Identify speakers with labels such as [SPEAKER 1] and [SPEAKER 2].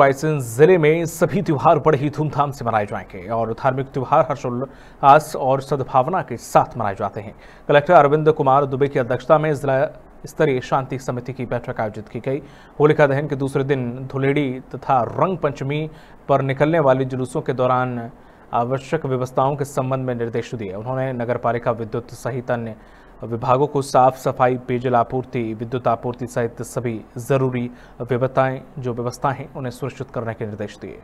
[SPEAKER 1] रायसेन जिले में सभी त्यौहार बड़े ही धूमधाम से मनाए जाएंगे और धार्मिक त्यौहार हर्षोल्लास और सद्भावना के साथ मनाए जाते हैं कलेक्टर अरविंद कुमार दुबे की अध्यक्षता में जिला स्तरीय शांति समिति की बैठक आयोजित की गई होलिका दहन के दूसरे दिन धुलेड़ी तथा रंग पंचमी पर निकलने वाले जुलूसों के दौरान आवश्यक व्यवस्थाओं के संबंध में निर्देश दिए उन्होंने नगर पालिका विद्युत सहित अन्य विभागों को साफ सफाई पेयजल आपूर्ति विद्युत आपूर्ति सहित सभी जरूरी व्यवस्थाएं जो व्यवस्थाएं उन्हें सुनिश्चित करने के निर्देश दिए